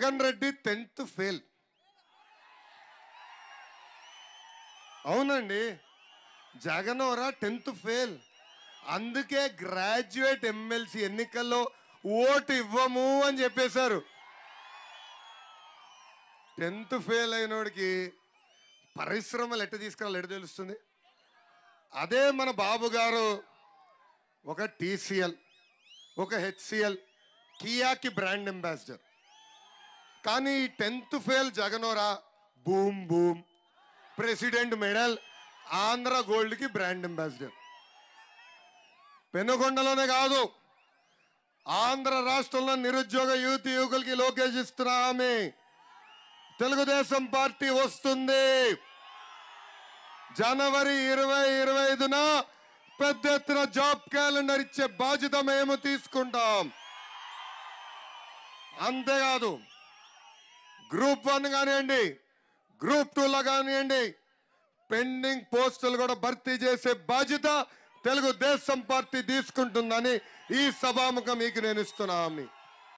Jagan Reddy tenth fail అవునండి జగన్ ఓరా tenth fail అందుకే గ్రాడ్యుయేట్ ఎమ్మెల్సీ ఎన్నికల్లో ఓటు ఇవ్వము అని చెప్పేశారు టెన్త్ ఫెయిల్ అయినోడికి పరిశ్రమలు ఎట్ట తీసుకురాలి ఎట్ట తెలుస్తుంది అదే మన బాబు గారు ఒక టీసీఎల్ ఒక హెచ్సిఎల్ కియాకి బ్రాండ్ అంబాసిడర్ కానీ ఈ టెన్త్ ఫెయిల్ జగనోరా boom boom president medal Andhra గోల్డ్కి బ్రాండ్ అంబాసిడర్ పెనుకొండలోనే కాదు ఆంధ్ర రాష్ట్రంలో నిరుద్యోగ యువత యువకులకి లోకేష్ ఇస్తున్నామే ఆమె తెలుగుదేశం పార్టీ వస్తుంది జనవరి ఇరవై ఇరవై ఐదున పెద్ద ఎత్తున జాబ్ క్యాలెండర్ ఇచ్చే బాధ్యత మేము తీసుకుంటాం అంతేకాదు గ్రూప్ వన్ కానివ్వండి గ్రూప్ టూలో కానివ్వండి పెండింగ్ పోస్టులు కూడా భర్తీ చేసే బాధ్యత తెలుగుదేశం పార్టీ తీసుకుంటుందని ఈ సభాముఖం మీకు నేను ఇస్తున్నా హామీ